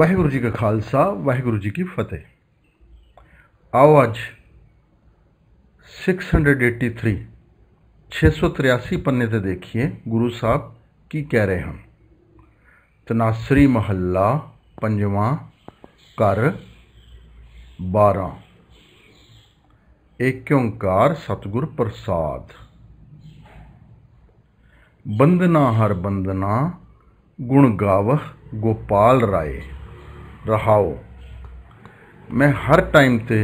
ਵਾਹਿਗੁਰੂ ਜੀ ਕਾ ਖਾਲਸਾ ਵਾਹਿਗੁਰੂ ਜੀ ਕੀ ਫਤਿਹ ਆਓ ਅੱਜ 683 683 ਪੰਨੇ ਤੇ ਦੇਖੀਏ ਗੁਰੂ ਸਾਹਿਬ ਕੀ ਕਹਿ ਰਹੇ ਹਨ ਤਨਾਸਰੀ ਮਹੱਲਾ ਪੰਜਵਾਂ ਕਰ 12 ਏਕ ਓੰਕਾਰ ਸਤਗੁਰ ਪ੍ਰਸਾਦ ਬੰਦਨਾ ਹਰ ਬੰਦਨਾ ਗੁਣ ਗਾਵਹ ਗੋਪਾਲ ਰਾਏ ਰਹਾਓ ਮੈਂ ਹਰ ਟਾਈਮ ਤੇ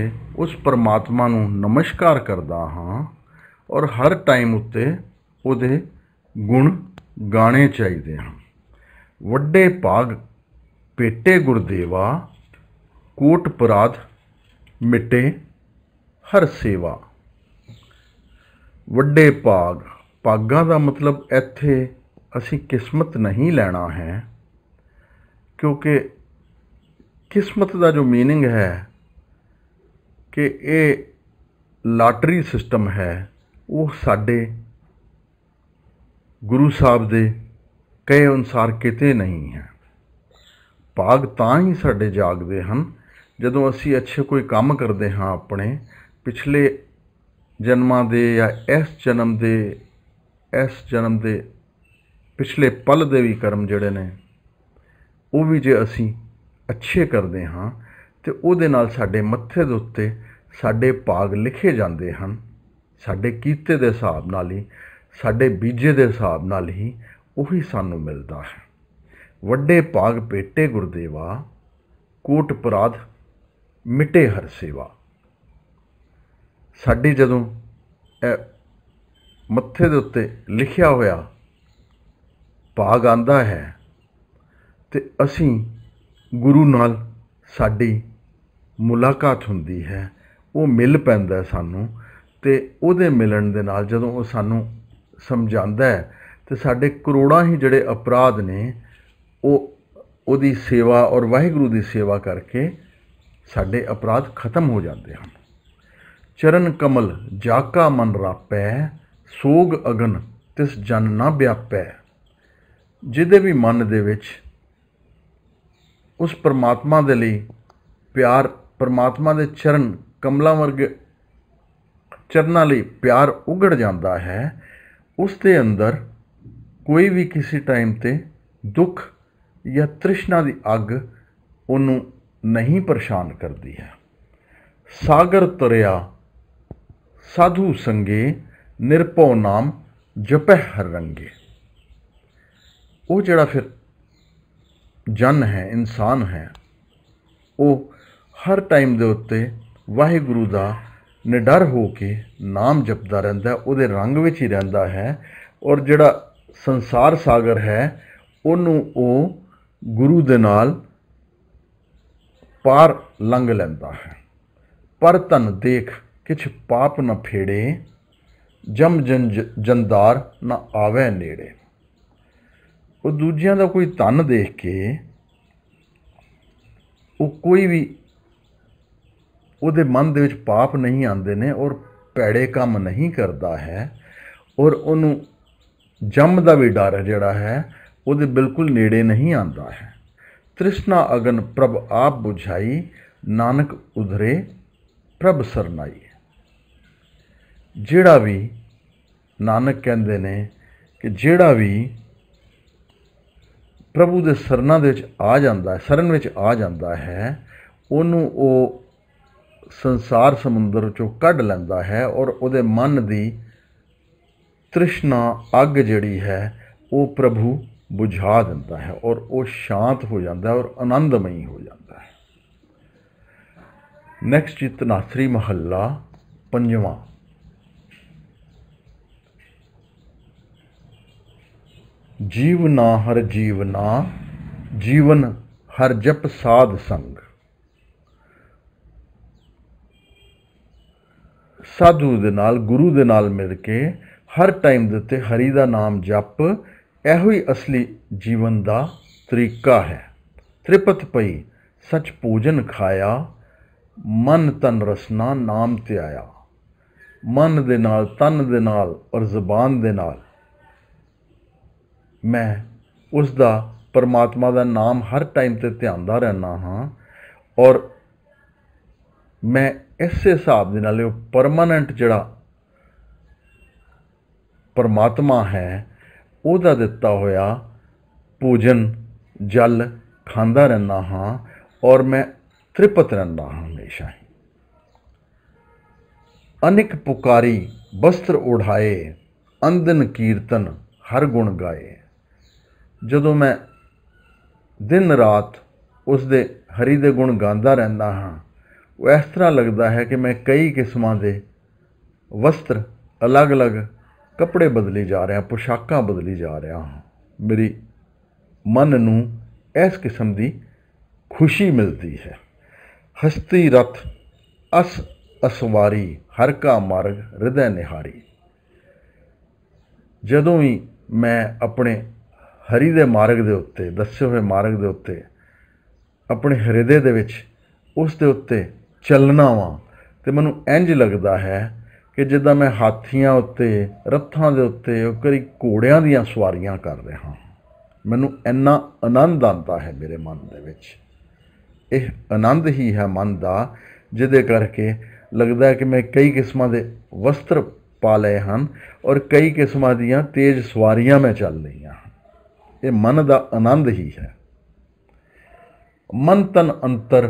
ਉਸ ਪਰਮਾਤਮਾ ਨੂੰ ਨਮਸਕਾਰ ਕਰਦਾ ਹਾਂ ਔਰ ਹਰ ਟਾਈਮ ਉੱਤੇ ਉਹਦੇ ਗੁਣ ਗਾਣੇ ਚਾਹੀਦੇ ਹਨ ਵੱਡੇ ਭਾਗ ਪੇਟੇ ਗੁਰਦੇਵਾ ਕੋਟ ਪਰਾਧ ਮਿਟੇ ਹਰ ਸੇਵਾ ਵੱਡੇ ਭਾਗ ਭਾਗਾਂ ਦਾ ਮਤਲਬ ਇੱਥੇ ਅਸੀਂ ਕਿਸਮਤ ਨਹੀਂ ਲੈਣਾ ਹੈ ਕਿਉਂਕਿ ਕਿਸਮਤ ਦਾ ਜੋ मीनिंग ਹੈ ਕਿ ਇਹ ਲਾਟਰੀ ਸਿਸਟਮ ਹੈ ਉਹ ਸਾਡੇ ਗੁਰੂ ਸਾਹਿਬ ਦੇ ਕਹੇ ਅਨੁਸਾਰ ਕਿਤੇ ਨਹੀਂ ਹੈ ਭਾਗ ਤਾਂ ਹੀ ਸਾਡੇ ਜਾਗਦੇ ਹਨ ਜਦੋਂ ਅਸੀਂ ਅੱਛੇ ਕੋਈ ਕੰਮ ਕਰਦੇ ਹਾਂ ਆਪਣੇ ਪਿਛਲੇ ਜਨਮਾਂ ਦੇ ਜਾਂ ਇਸ ਜਨਮ ਦੇ ਇਸ ਜਨਮ ਦੇ ਪਿਛਲੇ ਪਲ ਦੇ ਵੀ ਕਰਮ ਜਿਹੜੇ ਨੇ ਉਹ ਵੀ ਜੇ ਅਸੀਂ ਅੱਛੇ ਕਰਦੇ ਹਾਂ ਤੇ ਉਹਦੇ ਨਾਲ ਸਾਡੇ ਮੱਥੇ ਦੇ ਉੱਤੇ ਸਾਡੇ ਭਾਗ ਲਿਖੇ ਜਾਂਦੇ ਹਨ ਸਾਡੇ ਕੀਤੇ ਦੇ ਹਿਸਾਬ ਨਾਲ ਹੀ ਸਾਡੇ ਬੀਜੇ ਦੇ ਹਿਸਾਬ ਨਾਲ ਹੀ ਉਹੀ ਸਾਨੂੰ ਮਿਲਦਾ ਹੈ ਵੱਡੇ ਭਾਗ ਪੇਟੇ ਗੁਰਦੇਵਾ ਕੋਟ ਪਰਾਧ ਮਿਟੇ ਹਰ ਸੇਵਾ ਸਾਡੇ ਜਦੋਂ ਮੱਥੇ ਦੇ ਉੱਤੇ ਲਿਖਿਆ ਹੋਇਆ ਭਾਗ ਆਂਦਾ ਹੈ ਤੇ ਅਸੀਂ ਗੁਰੂ ਨਾਲ ਸਾਡੀ ਮੁਲਾਕਾਤ ਹੁੰਦੀ ਹੈ ਉਹ ਮਿਲ ਪੈਂਦਾ ਸਾਨੂੰ ਤੇ ਉਹਦੇ ਮਿਲਣ ਦੇ ਨਾਲ ਜਦੋਂ ਉਹ ਸਾਨੂੰ ਸਮਝਾਉਂਦਾ ਹੈ ਤੇ ਸਾਡੇ ਕਰੋੜਾਂ ਹੀ ਜਿਹੜੇ ਅਪਰਾਧ ਨੇ ਉਹ ਉਹਦੀ ਸੇਵਾ ਔਰ ਵਾਹਿਗੁਰੂ ਦੀ ਸੇਵਾ ਕਰਕੇ ਸਾਡੇ ਅਪਰਾਧ ਖਤਮ ਹੋ ਜਾਂਦੇ ਹਨ ਚਰਨ ਕਮਲ ਜਾਕਾ ਮਨ ਰਾਪੈ ਸੋਗ ਅਗਨ ਤਿਸ ਜਨ ਨਾ ਵਿਆਪੈ ਜਿਹਦੇ ਵੀ ਮਨ ਦੇ ਵਿੱਚ ਉਸ ਪਰਮਾਤਮਾ ਦੇ ਲਈ ਪਿਆਰ ਪਰਮਾਤਮਾ ਦੇ ਚਰਨ ਕਮਲਾ ਵਰਗ ਚਰਨਾ ਲਈ ਪਿਆਰ ਉਗੜ ਜਾਂਦਾ ਹੈ ਉਸ ਦੇ ਅੰਦਰ ਕੋਈ ਵੀ ਕਿਸੇ ਟਾਈਮ ਤੇ ਦੁੱਖ ਜਾਂ ਤ੍ਰਿਸ਼ਨਾ ਦੀ ਅੱਗ ਉਹਨੂੰ ਨਹੀਂ ਪਰੇਸ਼ਾਨ ਕਰਦੀ ਹੈ ਸਾਗਰ ਤਰਿਆ ਸਾਧੂ ਸੰਗੇ ਨਿਰਪਉ ਨਾਮ ਜਪਹਿ ਹਰ ਰੰਗੇ ਉਹ ਜਿਹੜਾ ਫਿਰ ਜਨ ਹੈ ਇਨਸਾਨ ਹੈ ਉਹ ਹਰ ਟਾਈਮ ਦੇ ਉੱਤੇ ਵਾਹਿਗੁਰੂ ਦਾ ਨਿਡਰ ਹੋ ਕੇ ਨਾਮ ਜਪਦਾ ਰਹਿੰਦਾ ਉਹਦੇ ਰੰਗ ਵਿੱਚ ਹੀ ਰਹਿੰਦਾ ਹੈ ਔਰ ਜਿਹੜਾ ਸੰਸਾਰ ਸਾਗਰ ਹੈ ਉਹਨੂੰ ਉਹ ਗੁਰੂ ਦੇ ਨਾਲ ਪਾਰ ਲੰਘ ਲੈਂਦਾ ਹੈ ਪਰ ਤਨ ਦੇਖ ਕਿਛ ਪਾਪ ਨਾ ਫੇੜੇ ਜਮ ਜਨ ਜੰਦਾਰ ਨਾ ਆਵੇ ਨੇੜੇ ਉਹ ਦੂਜਿਆਂ ਦਾ ਕੋਈ ਧਨ ਦੇਖ ਕੇ ਉਹ ਕੋਈ ਵੀ ਉਹਦੇ ਮਨ ਦੇ ਵਿੱਚ ਪਾਪ ਨਹੀਂ ਆਉਂਦੇ ਨੇ ਔਰ ਭੈੜੇ ਕੰਮ ਨਹੀਂ ਕਰਦਾ ਹੈ ਔਰ ਉਹਨੂੰ ਜੰਮ ਦਾ ਵੀ ਡਰ ਜਿਹੜਾ ਹੈ ਉਹਦੇ ਬਿਲਕੁਲ ਨੇੜੇ ਨਹੀਂ ਆਉਂਦਾ ਹੈ ਤ੍ਰਿਸ਼ਨਾ ਅਗਨ ਪ੍ਰਭ ਆਪ 부ਝਾਈ ਨਾਨਕ ਉਧਰੇ ਪ੍ਰਭ ਸਰਨਾਈ ਜਿਹੜਾ ਵੀ ਨਾਨਕ ਕਹਿੰਦੇ ਨੇ ਕਿ ਜਿਹੜਾ ਵੀ ਪ੍ਰਭੂ ਦੇ ਸਰਨਾਂ ਦੇ ਵਿੱਚ ਆ ਜਾਂਦਾ ਹੈ ਸਰਨ ਵਿੱਚ ਆ ਜਾਂਦਾ ਹੈ ਉਹਨੂੰ ਉਹ ਸੰਸਾਰ ਸਮੁੰਦਰ ਚੋਂ ਕੱਢ ਲੈਂਦਾ ਹੈ ਔਰ ਉਹਦੇ ਮਨ ਦੀ ਤ੍ਰਿਸ਼ਨਾ ਅੱਗ ਜਿਹੜੀ ਹੈ ਉਹ ਪ੍ਰਭੂ ਬੁਝਾ ਦਿੰਦਾ ਹੈ ਔਰ ਉਹ ਸ਼ਾਂਤ ਹੋ ਜਾਂਦਾ ਹੈ ਔਰ ਆਨੰਦਮਈ ਹੋ ਜਾਂਦਾ ਹੈ ਨੈਕਸਟ ਸ੍ਰੀ ਮਹੱਲਾ ਪੰਜਵਾਂ ਜੀਵ ਨਾ ਹਰ ਜੀਵ ਨਾ ਜੀਵਨ ਹਰ ਜਪ ਸਾਧ ਸੰਗ ਸਾਧੂ ਦੇ ਨਾਲ ਗੁਰੂ ਦੇ ਨਾਲ ਮਿਲ ਕੇ ਹਰ ਟਾਈਮ ਦੇ ਉੱਤੇ ਹਰੀ ਦਾ ਨਾਮ ਜਪ ਇਹੋ ਹੀ ਅਸਲੀ ਜੀਵਨ ਦਾ ਤਰੀਕਾ ਹੈ ਤ੍ਰਿਪਤ ਪਈ ਸਚ ਪੂਜਨ ਖਾਇਆ ਮਨ ਤਨ ਰਸਨਾ ਨਾਮ ਤੇ ਆਇਆ ਮਨ ਦੇ ਨਾਲ ਤਨ ਦੇ ਨਾਲ ਔਰ ਜ਼ੁਬਾਨ ਦੇ ਨਾਲ ਮੈਂ ਉਸ ਦਾ ਪਰਮਾਤਮਾ ਦਾ ਨਾਮ ਹਰ ਟਾਈਮ ਤੇ ਧਿਆਨਦਾ ਰਹਿਣਾ ਹਾਂ ਔਰ ਮੈਂ ਇਸੇ ਹਿਸਾਬ ਦੇ ਨਾਲ ਉਹ ਪਰਮਨੈਂਟ ਜਿਹੜਾ ਪਰਮਾਤਮਾ ਹੈ ਉਹਦਾ ਦਿੱਤਾ ਹੋਇਆ ਪੂਜਨ ਜਲ ਖਾਂਦਾ ਰਹਿਣਾ ਹਾਂ ਔਰ ਮੈਂ ਤ੍ਰਿਪਤ ਰਹਿਣਾ ਹਾਂ ਹਮੇਸ਼ਾ ਹੀ ਅਨੇਕ ਪੁਕਾਰੀ ਬਸਤਰ ਉਢਾਏ ਅੰਦਨ ਕੀਰਤਨ ਹਰ ਗੁਣ ਗਾਏ ਜਦੋਂ ਮੈਂ ਦਿਨ ਰਾਤ ਉਸ ਦੇ ਹਰੀ ਦੇ ਗੁਣ ਗਾਉਂਦਾ ਰਹਿੰਦਾ ਹਾਂ ਉਹ ਇਸ ਤਰ੍ਹਾਂ ਲੱਗਦਾ ਹੈ ਕਿ ਮੈਂ ਕਈ ਕਿਸਮਾਂ ਦੇ ਵਸਤਰ ਅਲੱਗ-ਅਲੱਗ ਕੱਪੜੇ ਬਦਲੇ ਜਾ ਰਿਹਾ ਪੋਸ਼ਾਕਾਂ ਬਦਲੀ ਜਾ ਰਿਹਾ ਹਾਂ ਮੇਰੀ ਮਨ ਨੂੰ ਇਸ ਕਿਸਮ ਦੀ ਖੁਸ਼ੀ ਮਿਲਦੀ ਹੈ ਹਸਤੀ ਰਥ ਅਸ ਅਸਵਾਰੀ ਹਰ ਕਾ ਮਾਰਗ ਹਿਰਦੈ ਨਿਹਾਰੀ ਜਦੋਂ ਹੀ ਮੈਂ ਆਪਣੇ ਹਰੀ ਦੇ ਮਾਰਗ ਦੇ ਉੱਤੇ ਦੱਸੇ ਹੋਏ ਮਾਰਗ ਦੇ ਉੱਤੇ ਆਪਣੇ ਹਿਰਦੇ ਦੇ ਵਿੱਚ ਉਸ ਦੇ ਉੱਤੇ ਚੱਲਣਾ ਵਾ ਤੇ ਮੈਨੂੰ ਇੰਜ ਲੱਗਦਾ ਹੈ ਕਿ ਜਿੱਦਾਂ ਮੈਂ ਹਾਥੀਆਂ ਉੱਤੇ ਰੱਥਾਂ ਦੇ ਉੱਤੇ ਉਹ ਕਰੀ ਘੋੜਿਆਂ ਦੀਆਂ ਸਵਾਰੀਆਂ ਕਰ ਰਿਹਾ ਮੈਨੂੰ ਇੰਨਾ ਆਨੰਦ ਆਉਂਦਾ ਹੈ ਮੇਰੇ ਮਨ ਦੇ ਵਿੱਚ ਇਹ ਆਨੰਦ ਹੀ ਹੈ ਮਨ ਦਾ ਜਿਹਦੇ ਕਰਕੇ ਲੱਗਦਾ ਕਿ ਮੈਂ ਕਈ ਕਿਸਮਾਂ ਦੇ ਵਸਤਰ ਪਾ ਲਏ ਹਨ ਔਰ ਕਈ ਕਿਸਮਾਂ ਦੀਆਂ ਤੇਜ਼ ਸਵਾਰੀਆਂ ਮੈਂ ਚੱਲ ਲਈਆਂ ਇਹ ਮਨ ਦਾ ਆਨੰਦ ਹੀ ਹੈ ਮਨ ਤਨ ਅੰਤਰ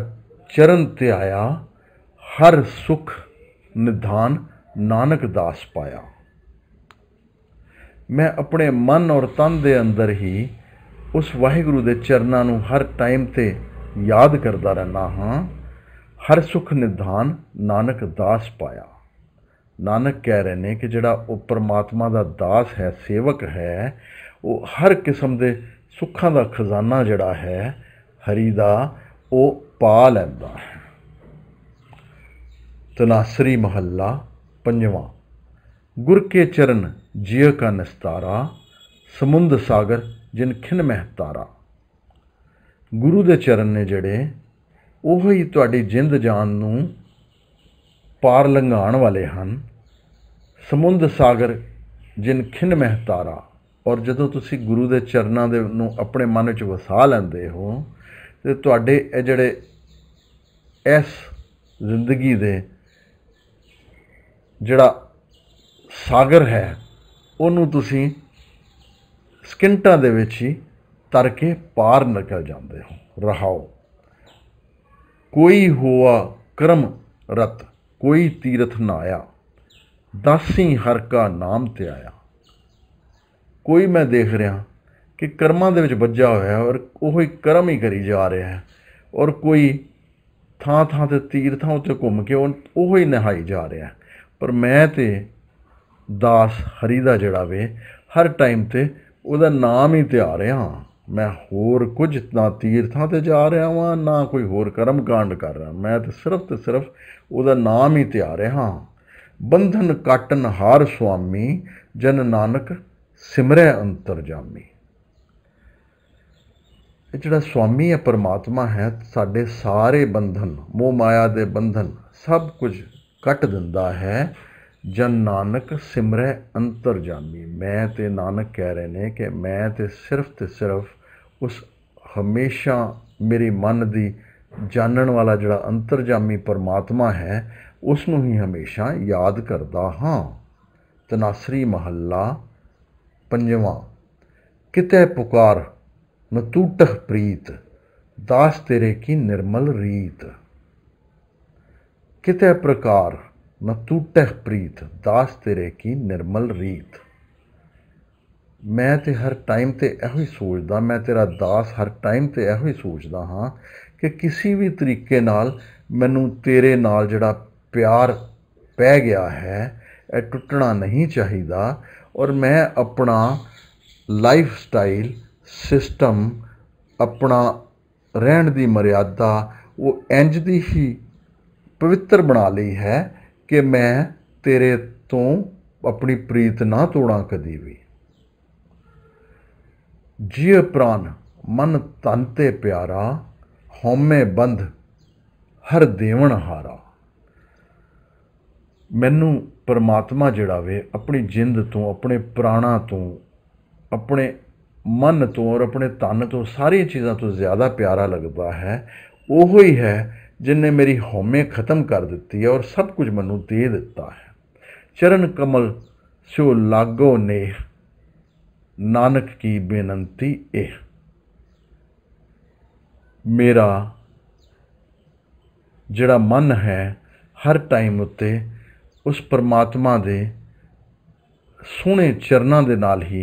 ਚਰਨ ਤੇ ਆਇਆ ਹਰ ਸੁਖ ਨਿਧਾਨ ਨਾਨਕ ਦਾਸ ਪਾਇਆ ਮੈਂ ਆਪਣੇ ਮਨ ਔਰ ਤਨ ਦੇ ਅੰਦਰ ਹੀ ਉਸ ਵਾਹਿਗੁਰੂ ਦੇ ਚਰਨਾਂ ਨੂੰ ਹਰ ਟਾਈਮ ਤੇ ਯਾਦ ਕਰਦਾ ਰਹਿਣਾ ਹਾਂ ਹਰ ਸੁਖ ਨਿਧਾਨ ਨਾਨਕ ਦਾਸ ਪਾਇਆ ਨਾਨਕ ਕਹਿ ਰਹੇ ਨੇ ਕਿ ਜਿਹੜਾ ਉਹ ਪਰਮਾਤਮਾ ਦਾ ਦਾਸ ਹੈ ਸੇਵਕ ਹੈ ਉਹ ਹਰ ਕਿਸਮ ਦੇ ਸੁੱਖਾਂ ਦਾ ਖਜ਼ਾਨਾ ਜਿਹੜਾ ਹੈ ਹਰੀ ਦਾ ਉਹ ਪਾ ਲੈਂਦਾ ਹੈ ਤਨਾਸਰੀ ਮਹੱਲਾ ਪੰਜਵਾਂ ਗੁਰ ਕੇ ਚਰਨ ਜੀਅ ਕਾ ਨਸਤਾਰਾ ਸਮੁੰਦ ਸਾਗਰ ਜਿਨ ਖਿਨ ਮਹਿਤਾਰਾ ਗੁਰੂ ਦੇ ਚਰਨ ਨੇ ਜਿਹੜੇ ਉਹ ਹੀ ਤੁਹਾਡੀ ਜਿੰਦ ਜਾਨ ਨੂੰ ਪਾਰ ਲੰਘਾਉਣ ਵਾਲੇ ਹਨ ਸਮੁੰਦ ਸਾਗਰ ਜਿਨ ਖਿਨ ਮਹਿਤਾਰਾ ਔਰ ਜਦੋਂ ਤੁਸੀਂ ਗੁਰੂ ਦੇ ਚਰਨਾਂ ਦੇ ਨੂੰ ਆਪਣੇ ਮਨ ਵਿੱਚ ਵਸਾ ਲੈਂਦੇ ਹੋ ਤੇ ਤੁਹਾਡੇ ਇਹ ਜਿਹੜੇ ਇਸ ਜ਼ਿੰਦਗੀ ਦੇ ਜਿਹੜਾ ਸਾਗਰ ਹੈ ਉਹਨੂੰ ਤੁਸੀਂ ਸਕਿੰਟਾਂ ਦੇ ਵਿੱਚ ਹੀ ਤਰ ਕੇ ਪਾਰ ਨਿਕਲ ਜਾਂਦੇ ਹੋ ਰਹਾਓ ਕੋਈ ਹੋਆ ਕਰਮ ਰਤ ਕੋਈ ਤੀਰਥ ਨਾ ਆਇਆ ਦਾਸੀ ਹਰ ਕਾ ਨਾਮ ਤੇ ਆਇਆ ਕੋਈ ਮੈਂ ਦੇਖ ਰਿਹਾ ਕਿ ਕਰਮਾਂ ਦੇ ਵਿੱਚ ਵੱਜਾ ਹੋਇਆ ਔਰ ਉਹ ਹੀ ਕਰਮ ਹੀ ਕਰੀ ਜਾ ਰਿਹਾ ਹੈ ਔਰ ਕੋਈ ਥਾਂ ਥਾਂ ਤੇ ਤੀਰਥਾਂ ਉੱਤੇ ਘੁੰਮ ਕੇ ਉਹ ਹੀ ਨਹਾਈ ਜਾ ਰਿਹਾ ਪਰ ਮੈਂ ਤੇ ਦਾਸ ਹਰੀ ਦਾ ਜਿਹੜਾ ਵੇ ਹਰ ਟਾਈਮ ਤੇ ਉਹਦਾ ਨਾਮ ਹੀ ਧਿਆ ਰਿਹਾ ਮੈਂ ਹੋਰ ਕੁਝ ਨਾ ਤੀਰਥਾਂ ਤੇ ਜਾ ਰਿਹਾ ਵਾਂ ਨਾ ਕੋਈ ਹੋਰ ਕਰਮ ਕਾਂਡ ਕਰ ਰਿਹਾ ਮੈਂ ਤੇ ਸਿਰਫ ਤੇ ਸਿਰਫ ਉਹਦਾ ਨਾਮ ਹੀ ਧਿਆ ਰਿਹਾ ਬੰਧਨ ਕਟਨ ਹਾਰ ਸੁਆਮੀ ਜਨ ਨਾਨਕ ਸਿਮਰੈ ਅੰਤਰਜਾਮੀ ਇਹ ਜਿਹੜਾ ਸਵਾਮੀ ਹੈ ਪਰਮਾਤਮਾ ਹੈ ਸਾਡੇ ਸਾਰੇ ਬੰਧਨ ਮੋਹ ਮਾਇਆ ਦੇ ਬੰਧਨ ਸਭ ਕੁਝ ਕੱਟ ਦਿੰਦਾ ਹੈ ਜਨ ਨਾਨਕ ਸਿਮਰੈ ਅੰਤਰਜਾਮੀ ਮੈਂ ਤੇ ਨਾਨਕ ਕਹਿ ਰਹੇ ਨੇ ਕਿ ਮੈਂ ਤੇ ਸਿਰਫ ਤੇ ਸਿਰਫ ਉਸ ਹਮੇਸ਼ਾ ਮੇਰੇ ਮਨ ਦੀ ਜਾਣਨ ਵਾਲਾ ਜਿਹੜਾ ਅੰਤਰਜਾਮੀ ਪਰਮਾਤਮਾ ਹੈ ਉਸ ਨੂੰ ਹੀ ਹਮੇਸ਼ਾ ਯਾਦ ਕਰਦਾ ਹਾਂ ਤਨਾਸਰੀ ਮਹੱਲਾ ਪੰਜਵਾਂ ਕਿਤੇ ਪੁਕਾਰ ਨ ਪ੍ਰੀਤ ਦਾਸ ਤੇਰੇ ਕੀ ਨਿਰਮਲ ਰੀਤ ਕਿਤੇ ਪ੍ਰਕਾਰ ਨ ਪ੍ਰੀਤ ਦਾਸ ਤੇਰੇ ਕੀ ਨਿਰਮਲ ਰੀਤ ਮੈਂ ਤੇ ਹਰ ਟਾਈਮ ਤੇ ਇਹੋ ਹੀ ਸੋਚਦਾ ਮੈਂ ਤੇਰਾ ਦਾਸ ਹਰ ਟਾਈਮ ਤੇ ਇਹੋ ਹੀ ਸੋਚਦਾ ਹਾਂ ਕਿ ਕਿਸੇ ਵੀ ਤਰੀਕੇ ਨਾਲ ਮੈਨੂੰ ਤੇਰੇ ਨਾਲ ਜਿਹੜਾ ਪਿਆਰ ਪੈ ਗਿਆ ਹੈ ਇਹ ਟੁੱਟਣਾ ਨਹੀਂ ਚਾਹੀਦਾ ਔਰ ਮੈਂ ਆਪਣਾ ਲਾਈਫ ਸਟਾਈਲ ਸਿਸਟਮ ਆਪਣਾ ਰਹਿਣ ਦੀ ਮਰਿਆਦਾ ਉਹ ਇੰਜ ਦੀ ਹੀ ਪਵਿੱਤਰ ਬਣਾ ਲਈ ਹੈ ਕਿ ਮੈਂ ਤੇਰੇ ਤੋਂ ਆਪਣੀ ਪ੍ਰੀਤ ਨਾ ਤੋੜਾਂ ਕਦੀ ਵੀ ਜੀਵ ਪ੍ਰਾਨ ਮਨ ਤਨ ਤੇ ਪਿਆਰਾ ਹਉਮੈ ਬੰਧ ਹਰ ਦੇਵਨ ਹਾਰਾ ਮੈਨੂੰ ਪਰਮਾਤਮਾ ਜਿਹੜਾ ਵੇ ਆਪਣੀ ਜਿੰਦ ਤੋਂ ਆਪਣੇ ਪ੍ਰਾਣਾ ਤੋਂ ਆਪਣੇ ਮਨ ਤੋਂ ਔਰ ਆਪਣੇ ਤਨ ਤੋਂ ਸਾਰੀਆਂ ਚੀਜ਼ਾਂ ਤੋਂ ਜ਼ਿਆਦਾ ਪਿਆਰਾ ਲੱਗਦਾ ਹੈ ਉਹ ਹੀ ਹੈ ਜਿਨੇ ਮੇਰੀ ਹਉਮੈ ਖਤਮ ਕਰ ਦਿੱਤੀ ਹੈ ਔਰ ਸਭ ਕੁਝ ਮੈਨੂੰ ਦੇ ਦਿੱਤਾ ਹੈ ਚਰਨ ਕਮਲ ਸੋ ਲਾਗੋ ਨੇ ਨਾਨਕ ਕੀ ਬੇਨੰਤੀ ਇਹ ਮੇਰਾ ਜਿਹੜਾ ਮਨ ਹੈ ਹਰ ਟਾਈਮ ਉੱਤੇ ਉਸ ਪਰਮਾਤਮਾ ਦੇ ਸੋਹਣੇ ਚਰਨਾਂ ਦੇ ਨਾਲ ਹੀ